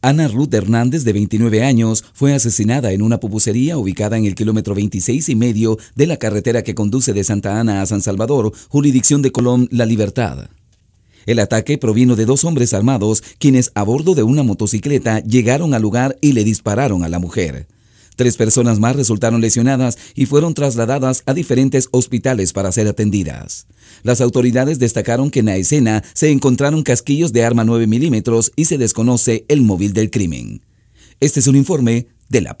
Ana Ruth Hernández, de 29 años, fue asesinada en una pupusería ubicada en el kilómetro 26 y medio de la carretera que conduce de Santa Ana a San Salvador, jurisdicción de Colón, La Libertad. El ataque provino de dos hombres armados, quienes a bordo de una motocicleta llegaron al lugar y le dispararon a la mujer. Tres personas más resultaron lesionadas y fueron trasladadas a diferentes hospitales para ser atendidas. Las autoridades destacaron que en la escena se encontraron casquillos de arma 9 milímetros y se desconoce el móvil del crimen. Este es un informe de la